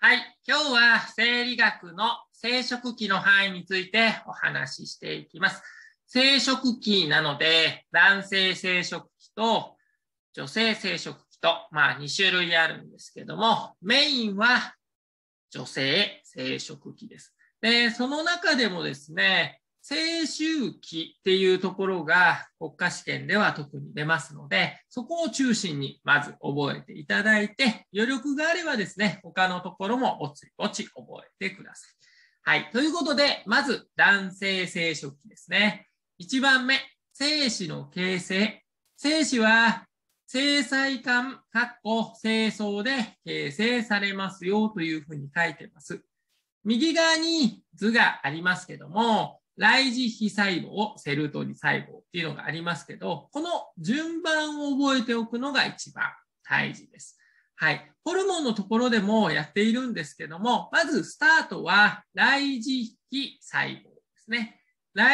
はい、今日は生理学の生殖器の範囲についてお話ししていきます。生殖器なので、男性生殖器と女性生殖器と、まあ2種類あるんですけども、メインは女性生殖器です。で、その中でもですね、青春期っていうところが国家試験では特に出ますので、そこを中心にまず覚えていただいて、余力があればですね、他のところもおつぼち覚えてください。はい。ということで、まず男性生殖器ですね。1番目、精子の形成。精子は制裁官、かっこ、清掃で形成されますよというふうに書いてます。右側に図がありますけども、来自非細胞、セルトニ細胞っていうのがありますけど、この順番を覚えておくのが一番大事です。はい。ホルモンのところでもやっているんですけども、まずスタートは、来自非細胞ですね。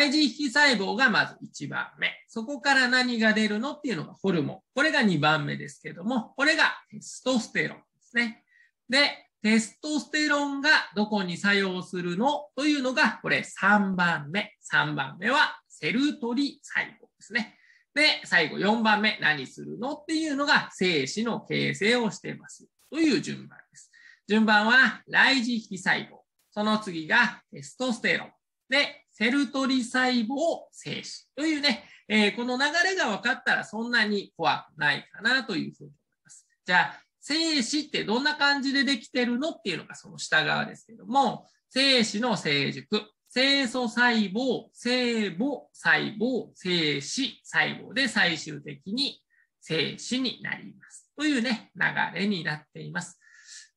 イジ皮細胞がまず1番目。そこから何が出るのっていうのがホルモン。これが2番目ですけども、これがテストステロンですね。で、テストステロンがどこに作用するのというのが、これ3番目。3番目はセルトリ細胞ですね。で、最後4番目、何するのっていうのが精子の形成をしていますという順番です。順番は、来自皮細胞。その次がテストステロン。で、セルトリ細胞、精子というね、えー、この流れが分かったらそんなに怖くないかなというふうに思います。じゃあ、精子ってどんな感じでできてるのっていうのがその下側ですけども、精子の成熟、清素細胞、聖母細胞、精子細胞で最終的に精子になります。というね、流れになっています。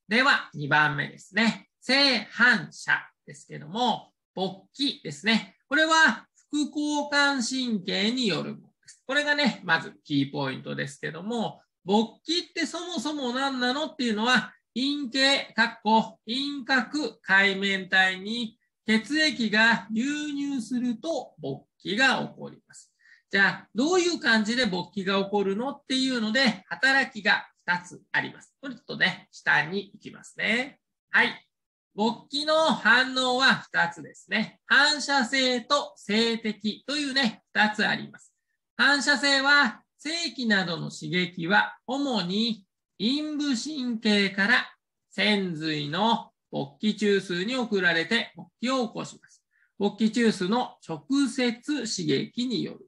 では、2番目ですね。性反射ですけども、勃起ですね。これは副交感神経によるものです。これがね、まずキーポイントですけども、勃起ってそもそも何なのっていうのは、陰茎、かっこ、陰核、海面体に血液が流入すると勃起が起こります。じゃあ、どういう感じで勃起が起こるのっていうので、働きが2つあります。これちょっとね、下に行きますね。はい。勃起の反応は2つですね。反射性と性的というね、2つあります。反射性は性器などの刺激は主に陰部神経から潜髄の勃起中枢に送られて勃起を起こします。勃起中枢の直接刺激による。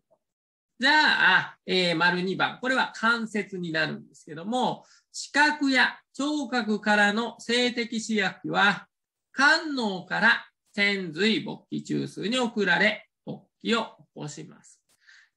じゃあ、えー、丸2番。これは関節になるんですけども、視覚や聴覚からの性的刺激は、肝脳から潜髄勃起中枢に送られ、勃起を起こします。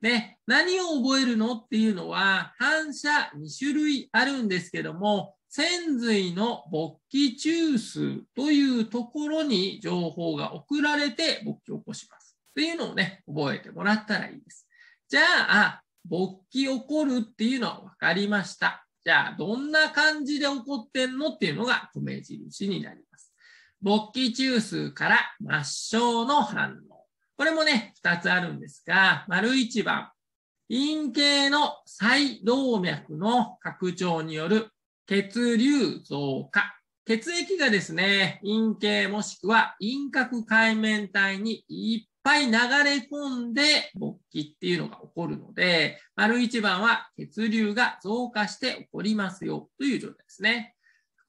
で、何を覚えるのっていうのは、反射2種類あるんですけども、潜水の勃起中枢というところに情報が送られて勃起を起こします。っていうのをね、覚えてもらったらいいです。じゃあ、勃起起こるっていうのは分かりました。じゃあ、どんな感じで起こってんのっていうのが米印になります。勃起中枢から抹消の反応。これもね、2つあるんですが、丸1番、陰茎の再動脈の拡張による血流増加。血液がですね、陰茎もしくは陰核界面体にいっぱい流れ込んで勃起っていうのが起こるので、丸1番は血流が増加して起こりますよという状態ですね。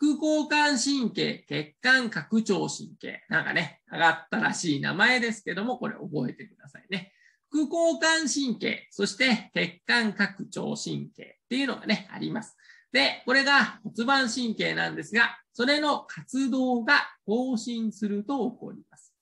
副交感神経、血管拡張神経。なんかね、上がったらしい名前ですけども、これ覚えてくださいね。副交感神経、そして血管拡張神経っていうのがね、あります。で、これが骨盤神経なんですが、それの活動が更新すると起こります。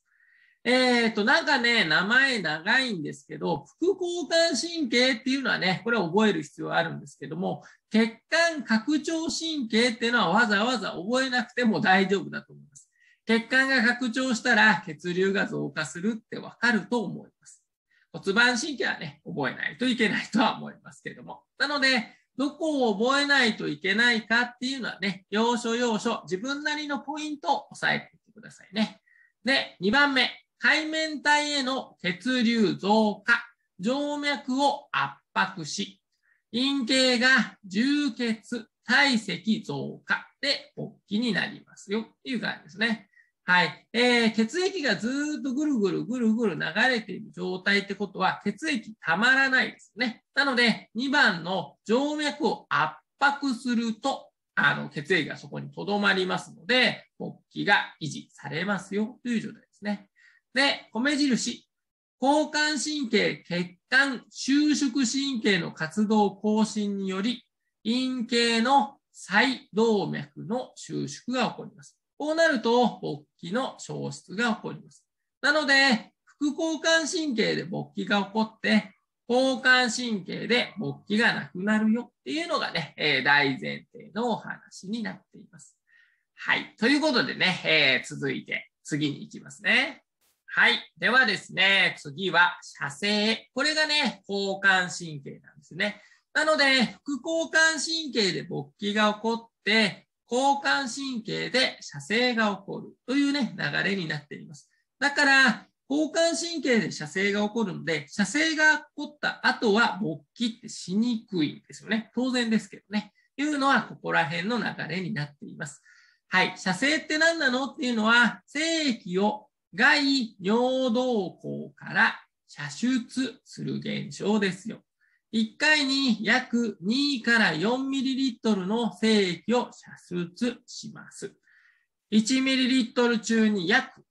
えっ、ー、と、なんかね、名前長いんですけど、副交感神経っていうのはね、これ覚える必要あるんですけども、血管拡張神経っていうのはわざわざ覚えなくても大丈夫だと思います。血管が拡張したら血流が増加するってわかると思います。骨盤神経はね、覚えないといけないとは思いますけども。なので、どこを覚えないといけないかっていうのはね、要所要所、自分なりのポイントを押さえていってくださいね。で、2番目、海面体への血流増加、静脈を圧迫し、陰茎が充血、体積増加で勃起になりますよっていう感じですね。はい。えー、血液がずっとぐるぐるぐるぐる流れている状態ってことは、血液たまらないですね。なので、2番の静脈を圧迫すると、あの、血液がそこに留まりますので、勃起が維持されますよという状態ですね。で、米印。交感神経血旦収縮神経の活動更新により、陰茎の再動脈の収縮が起こります。こうなると、勃起の消失が起こります。なので、副交感神経で勃起が起こって、交感神経で勃起がなくなるよっていうのがね、えー、大前提のお話になっています。はい。ということでね、えー、続いて次に行きますね。はい。ではですね、次は射精。これがね、交感神経なんですね。なので、副交感神経で勃起が起こって、交感神経で射精が起こるというね、流れになっています。だから、交感神経で射精が起こるので、射精が起こった後は勃起ってしにくいんですよね。当然ですけどね。いうのは、ここら辺の流れになっています。はい。射精って何なのっていうのは、精液を外尿道口から射出する現象ですよ。1回に約2から4トルの精液を射出します。1トル中に約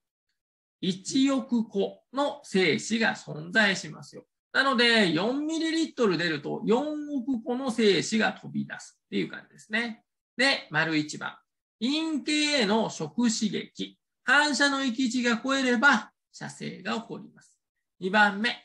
1億個の精子が存在しますよ。なので、4トル出ると4億個の精子が飛び出すっていう感じですね。で、丸1番。陰茎への食刺激。反射の域値が超えれば射精が起こります。2番目、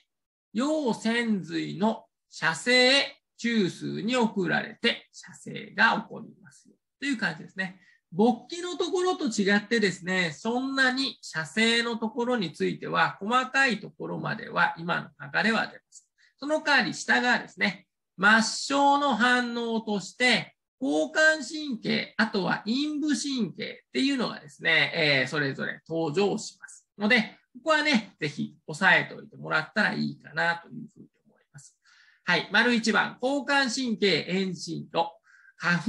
陽潜髄の射精中枢に送られて射精が起こりますという感じですね。勃起のところと違ってですね、そんなに射精のところについては、細かいところまでは今の流れは出ます。その代わり下がですね、末梢の反応として、交感神経、あとは陰部神経っていうのがですね、えー、それぞれ登場します。ので、ここはね、ぜひ押さえておいてもらったらいいかなというふうに思います。はい。丸一番、交感神経、遠心と、下腹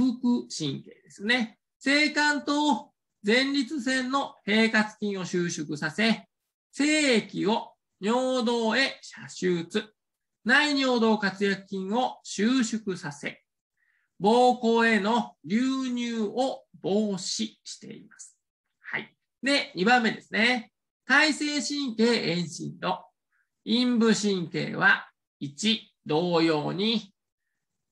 神経ですね。性感と前立腺の平滑筋を収縮させ、精液を尿道へ射出。内尿道活躍筋を収縮させ、膀胱への流入を防止しています。はい。で、2番目ですね。体性神経遠心度。陰部神経は1、同様に、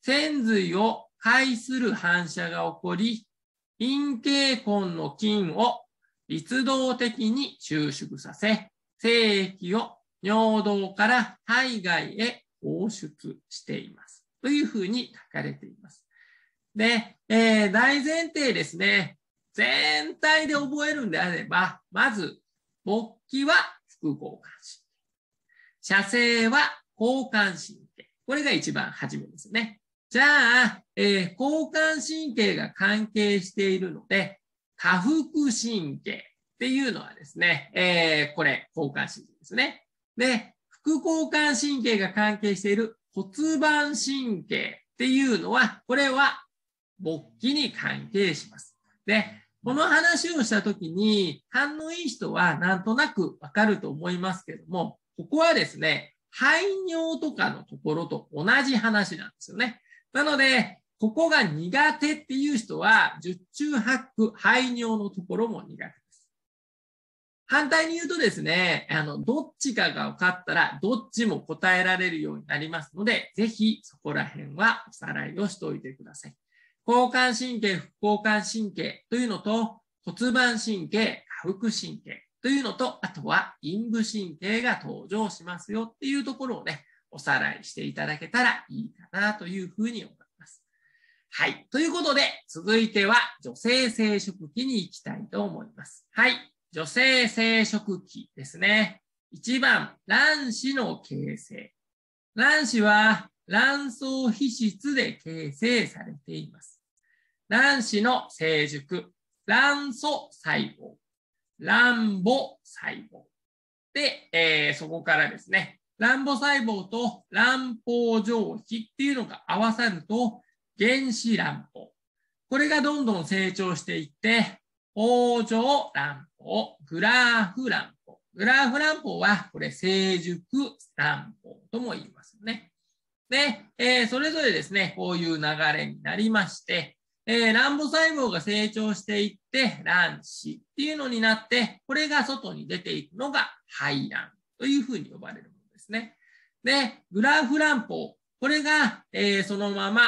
潜髄を介する反射が起こり、陰茎根の筋を律動的に収縮させ、精液を尿道から体外へ放出しています。というふうに書かれています。で、えー、大前提ですね。全体で覚えるんであれば、まず、勃起は副交感神経。射精は交感神経。これが一番初めですね。じゃあ、えー、交感神経が関係しているので、下腹神経っていうのはですね、えー、これ、交感神経ですね。で、副交感神経が関係している骨盤神経っていうのは、これは勃起に関係します。で、この話をしたときに、反応いい人はなんとなくわかると思いますけども、ここはですね、排尿とかのところと同じ話なんですよね。なので、ここが苦手っていう人は、十中八九排尿のところも苦手です。反対に言うとですね、あの、どっちかが分かったら、どっちも答えられるようになりますので、ぜひそこら辺はおさらいをしておいてください。交感神経、副交感神経というのと、骨盤神経、下腹神経というのと、あとは陰部神経が登場しますよっていうところをね、おさらいしていただけたらいいかなというふうに思います。はい。ということで、続いては女性生殖器に行きたいと思います。はい。女性生殖器ですね。1番、卵子の形成。卵子は卵巣皮質で形成されています。卵子の成熟、卵素細胞、卵母細胞。で、えー、そこからですね、卵母細胞と卵胞上皮っていうのが合わさると、原子卵胞。これがどんどん成長していって、包状卵胞、グラーフ卵胞。グラーフ卵胞は、これ、成熟卵胞とも言いますよね。で、えー、それぞれですね、こういう流れになりまして、えー、ラ母細胞が成長していって、卵子っていうのになって、これが外に出ていくのが排卵というふうに呼ばれるものですね。で、グラフ卵胞、これが、えー、そのまま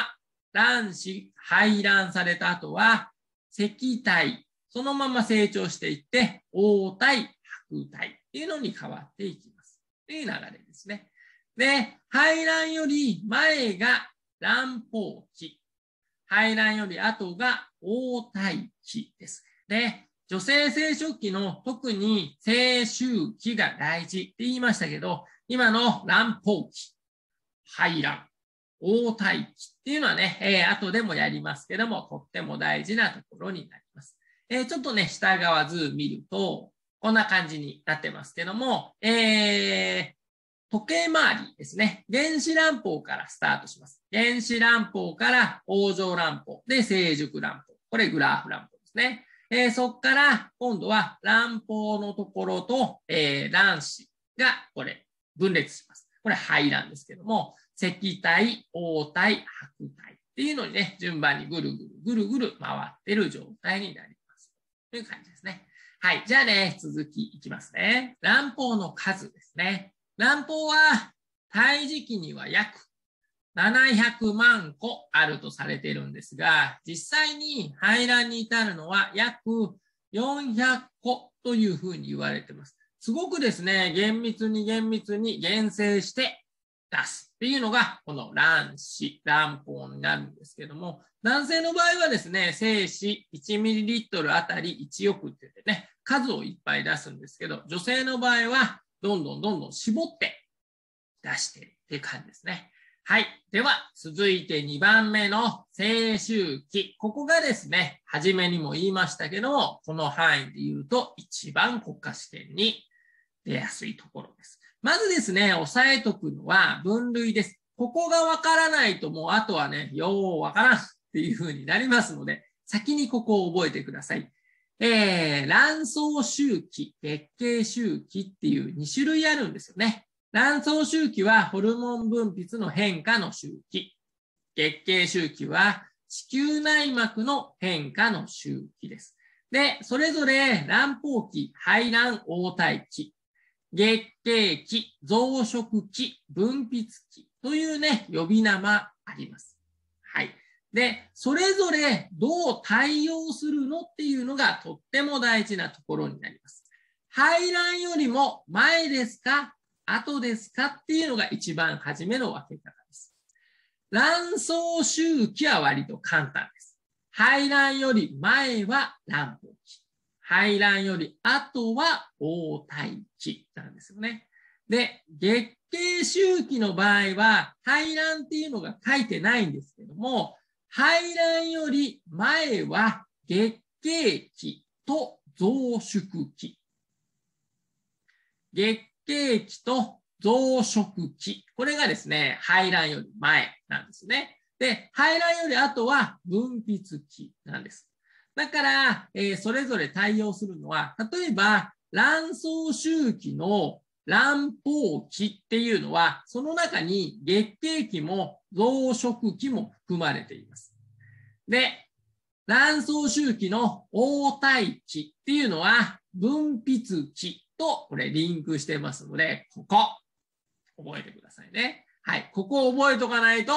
卵子排卵された後は、石体、そのまま成長していって、黄体、白体っていうのに変わっていきます。という流れですね。で、排卵より前が卵胞期。排卵より後が黄体期です。で、女性生殖期の特に青殖期が大事って言いましたけど、今の卵胞期、排卵、黄体期っていうのはね、えー、後でもやりますけども、とっても大事なところになります。えー、ちょっとね、従わず見ると、こんな感じになってますけども、えー、時計回りですね。原子乱胞からスタートします。原子乱胞から王状乱歩で、成熟乱胞。これグラーフ乱法ですね。えー、そこから今度は乱胞のところと、えー、卵子がこれ分裂します。これ肺なんですけども、石体、応体、白体っていうのにね、順番にぐるぐるぐるぐる回ってる状態になります。という感じですね。はい。じゃあね、続きいきますね。乱胞の数ですね。卵胞は胎児期には約700万個あるとされているんですが、実際に排卵に至るのは約400個というふうに言われています。すごくですね、厳密に厳密に厳正して出すっていうのが、この卵子、卵胞になるんですけども、男性の場合はですね、精子 1ml あたり1億って言ってね、数をいっぱい出すんですけど、女性の場合はどんどんどんどん絞って出してるって感じですね。はい。では、続いて2番目の青春期。ここがですね、初めにも言いましたけども、この範囲で言うと、一番国家試験に出やすいところです。まずですね、押さえとくのは分類です。ここがわからないともう、あとはね、ようわからんっていう風になりますので、先にここを覚えてください。えー、卵巣周期、月経周期っていう2種類あるんですよね。卵巣周期はホルモン分泌の変化の周期。月経周期は子宮内膜の変化の周期です。で、それぞれ卵胞期、排卵応対期、月経期、増殖期、分泌期というね、呼び名があります。はい。で、それぞれどう対応するのっていうのがとっても大事なところになります。排卵よりも前ですか後ですかっていうのが一番初めの分け方です。卵巣周期は割と簡単です。排卵より前は卵黄期。排卵より後は黄体期なんですよね。で、月経周期の場合は、排卵っていうのが書いてないんですけども、排卵より前は月経期と増殖期。月経期と増殖期。これがですね、排卵より前なんですね。で、排卵より後は分泌期なんです。だから、えー、それぞれ対応するのは、例えば、卵巣周期の卵胞期っていうのは、その中に月経期も増殖期も含まれています。で、卵巣周期の応対期っていうのは分泌期とこれリンクしてますので、ここ、覚えてくださいね。はい、ここを覚えとかないと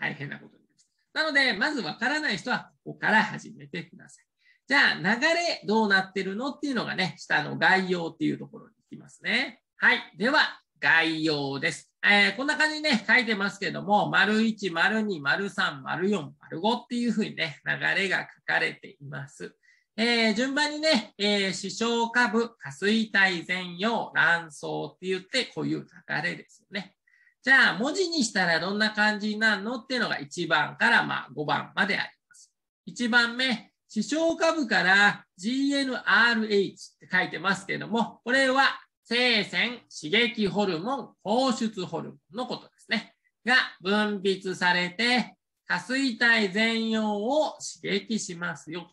大変なことになります。なので、まずわからない人はここから始めてください。じゃあ、流れどうなってるのっていうのがね、下の概要っていうところに行きますね。はい。では、概要です。えー、こんな感じにね、書いてますけども、丸1、丸2、丸3、丸4、丸5っていうふうにね、流れが書かれています。えー、順番にね、えー、視床下部、下垂体前葉、卵巣って言って、こういう流れですよね。じゃあ、文字にしたらどんな感じになるのっていうのが1番からま5番まであります。1番目、視床下部から GNRH って書いてますけども、これは性腺刺激ホルモン、放出ホルモンのことですね。が分泌されて、下垂体全容を刺激しますよ。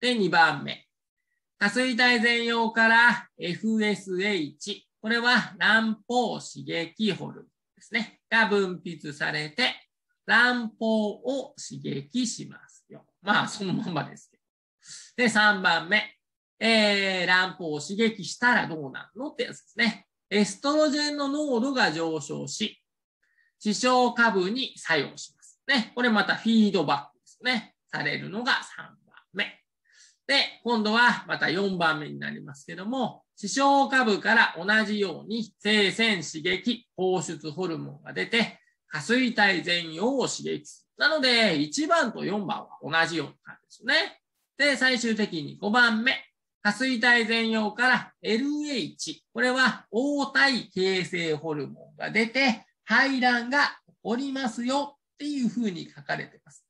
で、2番目。下垂体全容から FSH。これは卵胞刺激ホルモンですね。が分泌されて、卵胞を刺激しますよ。まあ、そのままですけど。で、3番目。えー、卵胞を刺激したらどうなるのってやつですね。エストロジェンの濃度が上昇し、視床下部に作用します。ね。これまたフィードバックですね。されるのが3番目。で、今度はまた4番目になりますけども、視床下部から同じように生鮮刺激、放出ホルモンが出て、下垂体全容を刺激する。なので、1番と4番は同じような感じですね。で、最終的に5番目。下垂体前葉から LH、これは黄体形成ホルモンが出て、排卵が起こりますよっていうふうに書かれてます。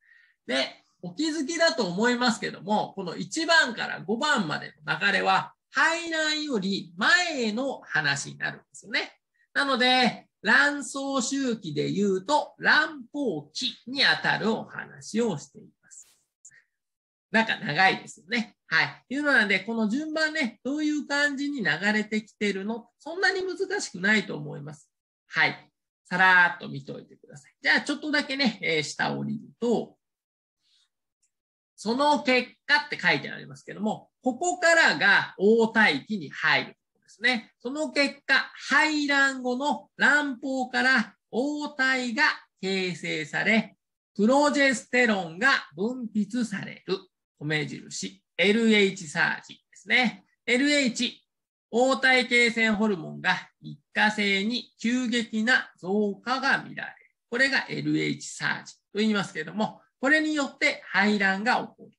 で、お気づきだと思いますけども、この1番から5番までの流れは、排卵より前の話になるんですよね。なので、卵巣周期で言うと、卵胞期にあたるお話をしています。なんか長いですよね。はい。いうので、この順番ね、どういう感じに流れてきてるのそんなに難しくないと思います。はい。さらっと見ておいてください。じゃあ、ちょっとだけね、えー、下降りると、その結果って書いてありますけども、ここからが応対期に入るですね。その結果、排卵後の卵胞から応対が形成され、プロジェステロンが分泌される。米印。LH サージですね。LH、黄体形成ホルモンが一過性に急激な増加が見られる。これが LH サージと言いますけれども、これによって排卵が起こる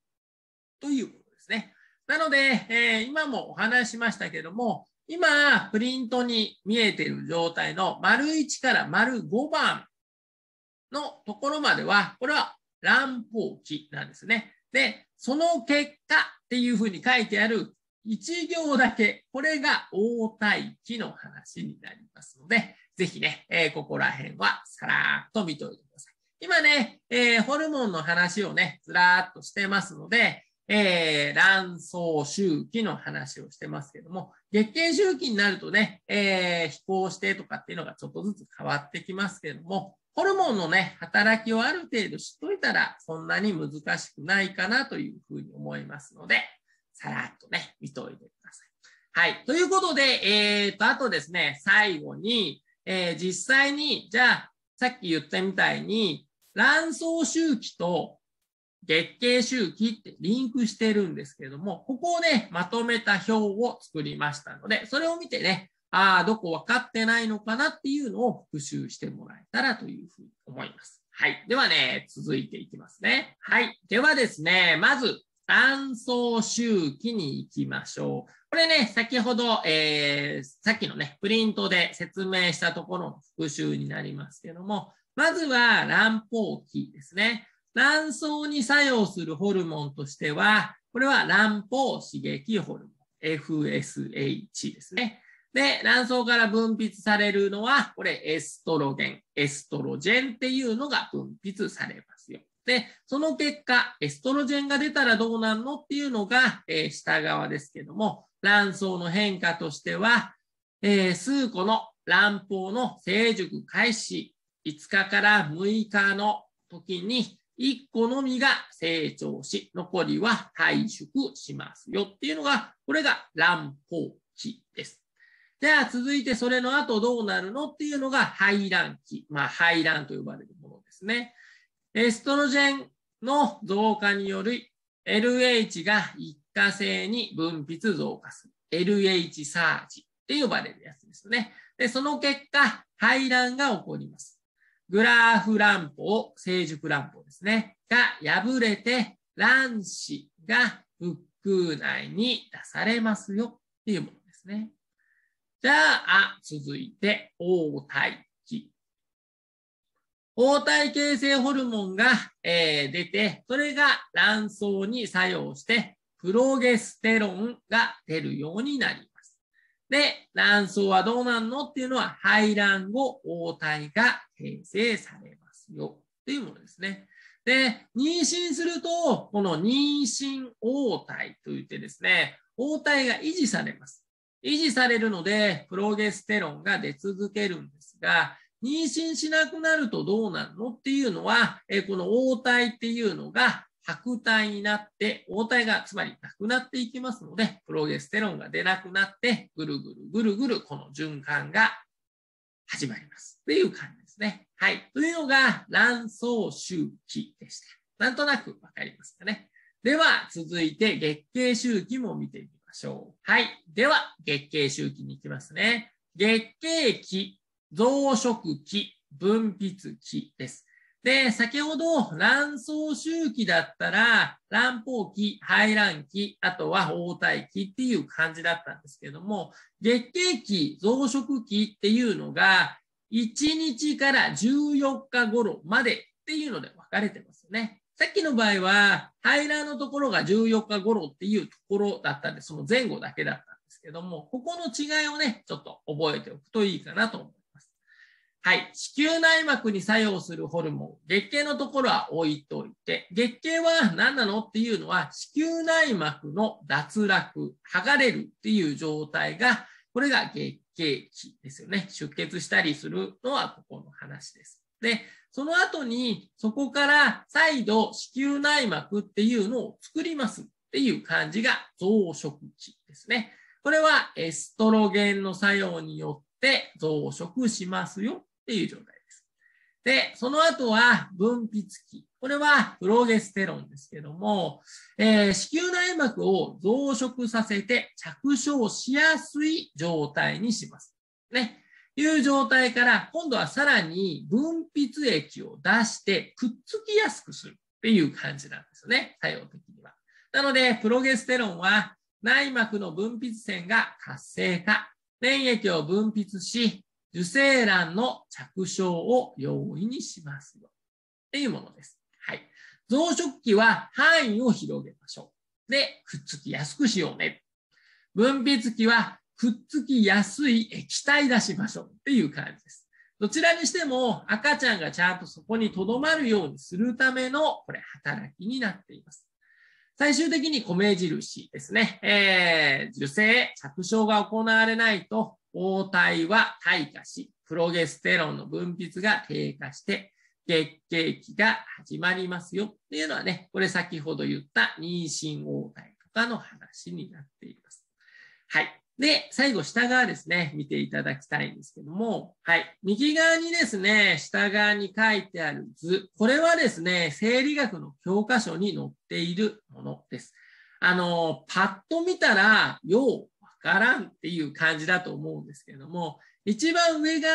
ということですね。なので、えー、今もお話しましたけども、今、プリントに見えている状態の丸1から丸5番のところまでは、これは卵胞期なんですね。で、その結果っていうふうに書いてある1行だけ、これが応対期の話になりますので、ぜひね、えー、ここら辺はさらっと見ておいてください。今ね、えー、ホルモンの話をね、ずらーっとしてますので、えー、卵巣周期の話をしてますけども、月経周期になるとね、えー、飛行してとかっていうのがちょっとずつ変わってきますけども、ホルモンのね、働きをある程度知っといたら、そんなに難しくないかなというふうに思いますので、さらっとね、見といてください。はい。ということで、えー、と、あとですね、最後に、えー、実際に、じゃあ、さっき言ったみたいに、卵巣周期と月経周期ってリンクしてるんですけれども、ここをね、まとめた表を作りましたので、それを見てね、ああ、どこ分かってないのかなっていうのを復習してもらえたらというふうに思います。はい。ではね、続いていきますね。はい。ではですね、まず、卵層周期に行きましょう。これね、先ほど、えー、さっきのね、プリントで説明したところの復習になりますけども、まずは卵胞期ですね。卵巣に作用するホルモンとしては、これは卵胞刺激ホルモン、FSH ですね。で、卵巣から分泌されるのは、これエストロゲン、エストロジェンっていうのが分泌されますよ。で、その結果、エストロジェンが出たらどうなんのっていうのが、えー、下側ですけども、卵巣の変化としては、えー、数個の卵胞の成熟開始5日から6日の時に1個のみが成長し、残りは退縮しますよっていうのが、これが卵胞期です。じゃあ続いてそれの後どうなるのっていうのが排卵期。まあ排卵と呼ばれるものですね。エストロジェンの増加による LH が一過性に分泌増加する。LH サージって呼ばれるやつですね。で、その結果、排卵が起こります。グラーフ卵胞、成熟卵胞ですね。が破れて卵子が腹腔内に出されますよっていうものですね。じゃあ、続いて、応体期。応体形成ホルモンが、えー、出て、それが卵巣に作用して、プロゲステロンが出るようになります。で、卵巣はどうなんのっていうのは、排卵後、黄体が形成されますよ。というものですね。で、妊娠すると、この妊娠応体といってですね、応体が維持されます。維持されるので、プロゲステロンが出続けるんですが、妊娠しなくなるとどうなるのっていうのは、えこの応体っていうのが白体になって、応体がつまりなくなっていきますので、プロゲステロンが出なくなって、ぐるぐるぐるぐるこの循環が始まります。っていう感じですね。はい。というのが卵巣周期でした。なんとなくわかりますかね。では、続いて月経周期も見てみしょう。はい。では、月経周期に行きますね。月経期、増殖期、分泌期です。で、先ほど卵巣周期だったら、卵胞期、排卵期、あとは包帯期っていう感じだったんですけども、月経期、増殖期っていうのが、1日から14日頃までっていうので分かれてますよね。さっきの場合は、排卵のところが14日頃っていうところだったんで、その前後だけだったんですけども、ここの違いをね、ちょっと覚えておくといいかなと思います。はい。子宮内膜に作用するホルモン、月経のところは置いといて、月経は何なのっていうのは、子宮内膜の脱落、剥がれるっていう状態が、これが月経期ですよね。出血したりするのはここの話です。で、その後に、そこから再度子宮内膜っていうのを作りますっていう感じが増殖期ですね。これはエストロゲンの作用によって増殖しますよっていう状態です。で、その後は分泌期。これはプロゲステロンですけども、えー、子宮内膜を増殖させて着床しやすい状態にします。ね。いう状態から今度はさらに分泌液を出してくっつきやすくするっていう感じなんですよね、作用的には。なので、プロゲステロンは内膜の分泌腺が活性化、粘液を分泌し、受精卵の着床を容易にしますよ。っていうものです。はい。増殖期は範囲を広げましょう。で、くっつきやすくしようね。分泌期はくっつきやすい液体出しましょうっていう感じです。どちらにしても赤ちゃんがちゃんとそこに留まるようにするための、これ、働きになっています。最終的に米印ですね。えー、受精、着床が行われないと、応体は退化し、プロゲステロンの分泌が低下して、月経期が始まりますよっていうのはね、これ先ほど言った妊娠応体とかの話になっています。はい。で、最後、下側ですね、見ていただきたいんですけども、はい。右側にですね、下側に書いてある図。これはですね、生理学の教科書に載っているものです。あの、パッと見たら、ようわからんっていう感じだと思うんですけども、一番上が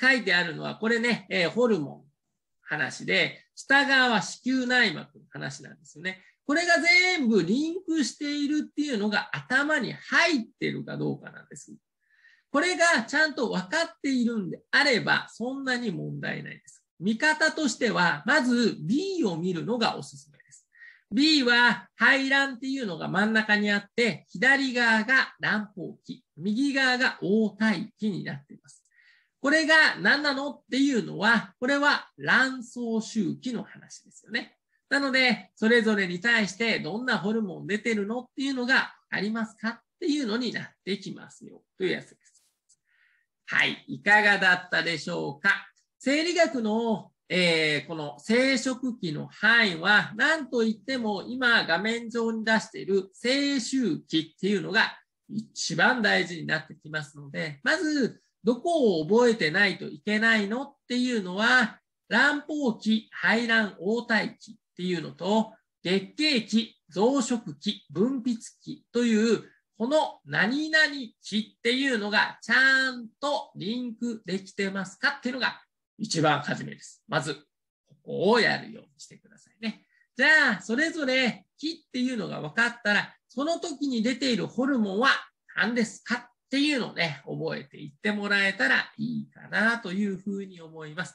書いてあるのは、これね、えー、ホルモンの話で、下側は子宮内膜の話なんですよね。これが全部リンクしているっていうのが頭に入ってるかどうかなんです。これがちゃんと分かっているんであれば、そんなに問題ないです。見方としては、まず B を見るのがおすすめです。B は排卵っていうのが真ん中にあって、左側が卵胞期、右側が黄体期になっています。これが何なのっていうのは、これは卵巣周期の話ですよね。なので、それぞれに対してどんなホルモン出てるのっていうのがありますかっていうのになってきますよというやつです。はい、いかがだったでしょうか。生理学の、えー、この生殖期の範囲は、なんといっても今画面上に出している生周期っていうのが一番大事になってきますので、まず、どこを覚えてないといけないのっていうのは、卵胞期、排卵、応対期っていうのと、月経期、増殖期、分泌期という、この何々期っていうのがちゃんとリンクできてますかっていうのが一番初めです。まず、ここをやるようにしてくださいね。じゃあ、それぞれ期っていうのが分かったら、その時に出ているホルモンは何ですかっていうのをね、覚えていってもらえたらいいかなというふうに思います。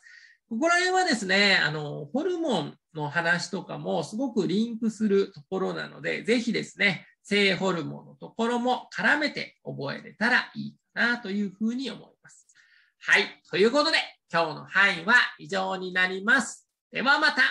ここら辺はですね、あの、ホルモンの話とかもすごくリンクするところなので、ぜひですね、性ホルモンのところも絡めて覚えれたらいいかなというふうに思います。はい。ということで、今日の範囲は以上になります。ではまた